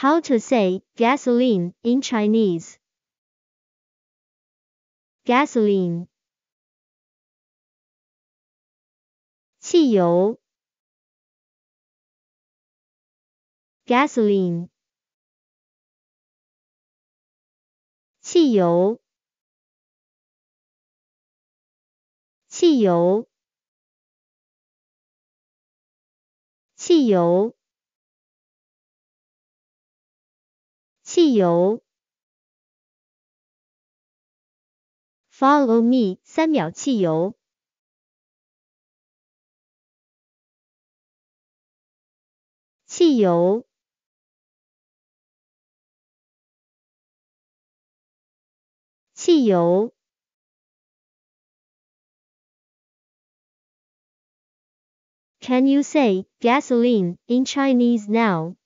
How to say gasoline in Chinese. Gasoline. 汽油。Gasoline. 汽油。汽油。汽油。汽油。Follow me，三秒汽油。汽油。汽油。Can you say gasoline in Chinese now?